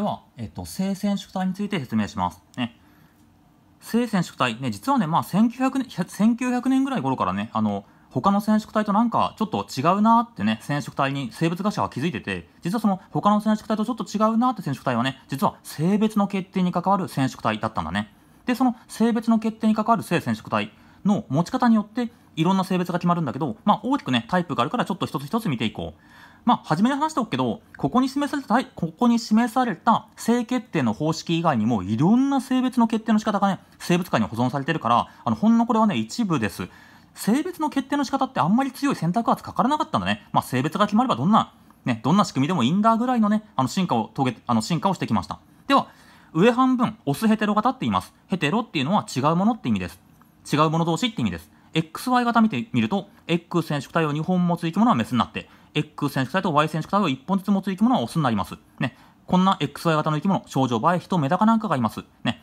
では、えっと、性染色体について説明します。ね、性染色体、ね、実はね、まあ1900年、1900年ぐらい頃からね、あの、他の染色体となんかちょっと違うなってね、染色体に生物学者は気づいてて、実はその他の染色体とちょっと違うなって染色体はね、実は性別の決定に関わる染色体だったんだね。で、その性別の決定に関わる性染色体の持ち方によって、いろんな性別が決まるんだけど、まあ、大きくね、タイプがあるからちょっと一つ一つ見ていこう。まあ、初めに話しておくけど、ここに示された、ここに示された性決定の方式以外にも、いろんな性別の決定の仕方がね、生物界に保存されてるから、あの、ほんのこれはね、一部です。性別の決定の仕方ってあんまり強い選択圧かからなかったんだね。まあ、性別が決まればどんな、ね、どんな仕組みでもいいんだぐらいのね、あの、進化を遂げ、あの、進化をしてきました。では、上半分、オスヘテロ型って言います。ヘテロっていうのは違うものって意味です。違うもの同士って意味です。XY 型見てみると X 染色体を2本持つ生き物はメスになって X 染色体と Y 染色体を1本ずつ持つ生き物はオスになります。ね、こんな XY 型の生き物、少女場合、ヒメダカなんかがいます。ね、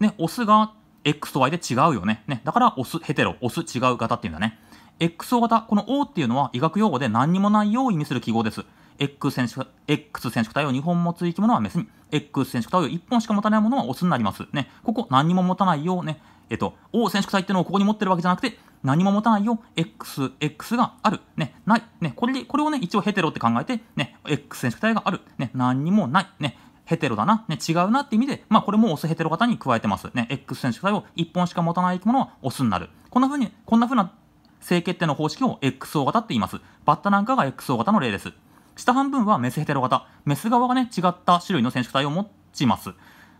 ねオスが X と Y で違うよね。ねだからオス、ヘテロ、オス違う型っていうんだね。XO 型、この O っていうのは医学用語で何にもないよう意味する記号です。X 染色 X 染色体を2本持つ生き物はメスに、X 染色体を1本しか持たないものはオスになります。ね、ここ何にも持たないようね、えっと、O 染色体っていうのをここに持ってるわけじゃなくて、何も持たないよ、X、X がある、ね、ない、ね、これで、これをね、一応ヘテロって考えて、ね、X 染色体がある、ね、何にもない、ね、ヘテロだな、ね、違うなって意味で、まあ、これもオスヘテロ型に加えてます。ね、X 染色体を1本しか持たない生き物はオスになる。こんな風に、こんな風な正決定の方式を XO 型って言います。バッタなんかが XO 型の例です。下半分はメスヘテロ型。メス側がね、違った種類の染色体を持ちます。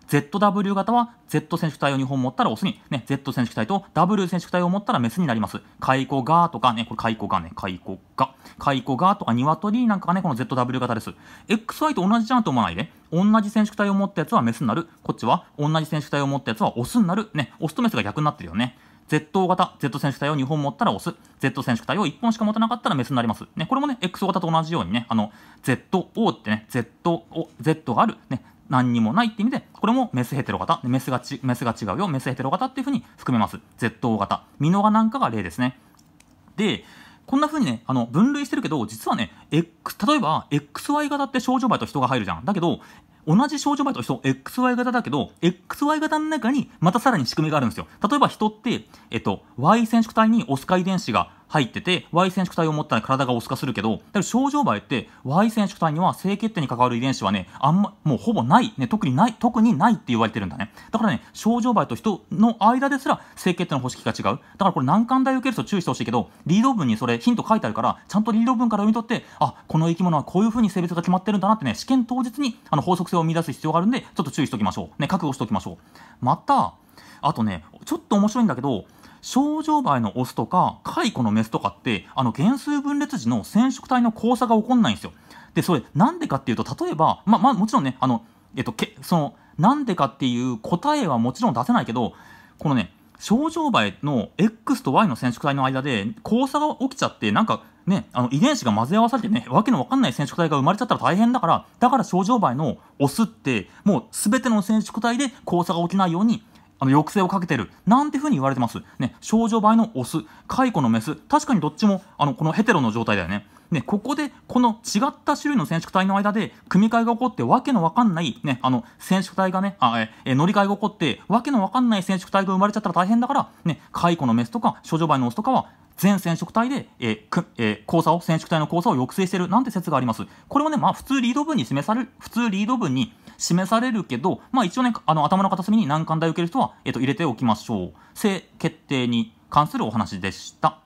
ZW 型は Z 選手体を2本持ったらオスに、ね、Z 選手体と W 選手体を持ったらメスになります。カイコガーとかね、これカイコガーね、カイコガ。カイコガーとか鶏なんかがね、この ZW 型です。XY と同じじゃんと思わないで、同じ選手体を持ったやつはメスになる。こっちは同じ選手体を持ったやつはオスになる。ね、オスとメスが逆になってるよね。ZO 型、Z 選手体を2本持ったらオス、Z 選手体を1本しか持たなかったらメスになります。ね、これもね、XO 型と同じようにね、あの、ZO ってね、ZO、Z がある、ね、何にもないって意味で、これもメスヘテロ型、メスがちメスが違うよ、メスヘテロ型っていうふうに含めます。ZO 型。ミノガなんかが例ですね。で、こんな風にね、あの、分類してるけど、実はね、X、例えば、XY 型って少女バイと人が入るじゃん。だけど、同じ少女バイと人、XY 型だけど、XY 型の中にまたさらに仕組みがあるんですよ。例えば人って、えっと、Y 染色体にオスカ遺伝子が入ってて Y 染色体を持ったら体がオス化するけどだけど症状バエって Y 染色体には性決定に関わる遺伝子はねあんまもうほぼない、ね、特にない特にないって言われてるんだねだからね症状バエと人の間ですら性決定の方式が違うだからこれ難関大受ける人注意してほしいけどリード文にそれヒント書いてあるからちゃんとリード文から読み取ってあこの生き物はこういうふうに性別が決まってるんだなってね試験当日にあの法則性を生み出す必要があるんでちょっと注意しておきましょうね覚悟しておきましょうまたあとね、ちょっと面白いんだけど、症状梅のオスとか蚕のメスとかってあの減数分裂時の染色体の交差が起こんないんですよ。でそれなんでかっていうと例えばままもちろんねあの、えっと、けそのなんでかっていう答えはもちろん出せないけどこのね症状梅の X と Y の染色体の間で交差が起きちゃってなんかね、あの遺伝子が混ぜ合わされてね、わけのわかんない染色体が生まれちゃったら大変だから、だから症状梅のオスって、もう全ての染色体で交差が起きないようにあの抑制をかけてるなんてふうに言われてます、ね、少女倍のオス蚕のメス確かにどっちもあのこのヘテロの状態だよねね、ここでこの違った種類の染色体の間で組み替えが起こってわけのわかんない、ね、あの染色体がねあええ乗り換えが起こってわけのわかんない染色体が生まれちゃったら大変だから、ね、蚕のメスとか少女倍のオスとかは全染色体で、えーくえー、交差を染色体の交差を抑制してるなんて説がありますこれはね、まあ、普通リード文に示される普通リード文に示されるけど、まあ、一応ねあの頭の片隅に難関大受ける人は、えっと入れておきましょう性決定に関するお話でした。